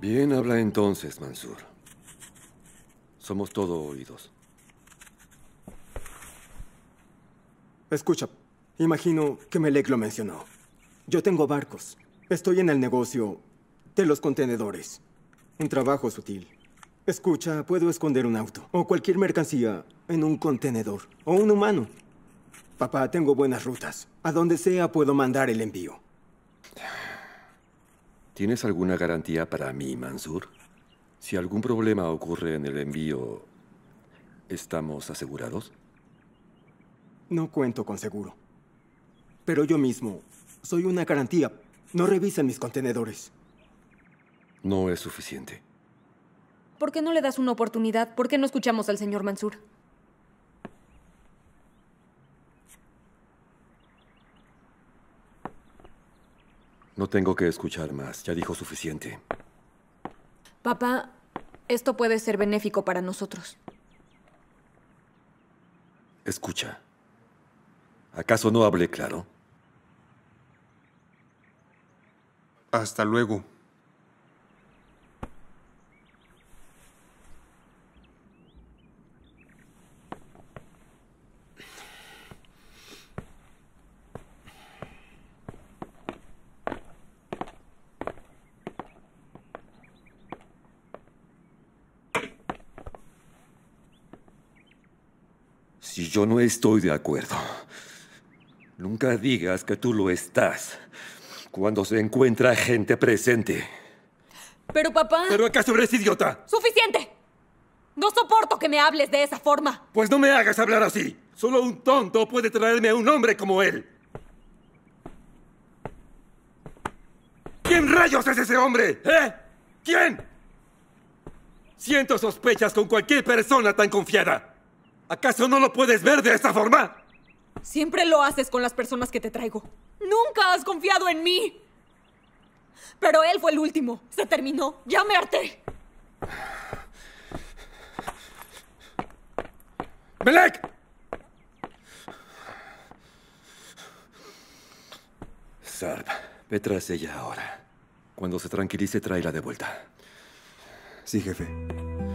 Bien, habla entonces, Mansur. Somos todo oídos. Escucha, imagino que Melek lo mencionó. Yo tengo barcos. Estoy en el negocio de los contenedores. Un trabajo sutil. Escucha, puedo esconder un auto o cualquier mercancía en un contenedor o un humano. Papá, tengo buenas rutas. A donde sea puedo mandar el envío. ¿Tienes alguna garantía para mí, Mansur? Si algún problema ocurre en el envío, ¿estamos asegurados? No cuento con seguro. Pero yo mismo soy una garantía. No revisen mis contenedores. No es suficiente. ¿Por qué no le das una oportunidad? ¿Por qué no escuchamos al señor Mansur? No tengo que escuchar más. Ya dijo suficiente. Papá, esto puede ser benéfico para nosotros. Escucha. ¿Acaso no hablé claro? Hasta luego. si yo no estoy de acuerdo. Nunca digas que tú lo estás cuando se encuentra gente presente. Pero papá... ¿Pero acaso eres idiota? ¡Suficiente! No soporto que me hables de esa forma. Pues no me hagas hablar así. Solo un tonto puede traerme a un hombre como él. ¿Quién rayos es ese hombre? ¿Eh? ¿Quién? Siento sospechas con cualquier persona tan confiada. ¿Acaso no lo puedes ver de esta forma? Siempre lo haces con las personas que te traigo. Nunca has confiado en mí. Pero él fue el último. Se terminó. Ya me harté. ¡Melek! Sarp, ve tras ella ahora. Cuando se tranquilice, tráela de vuelta. Sí, jefe.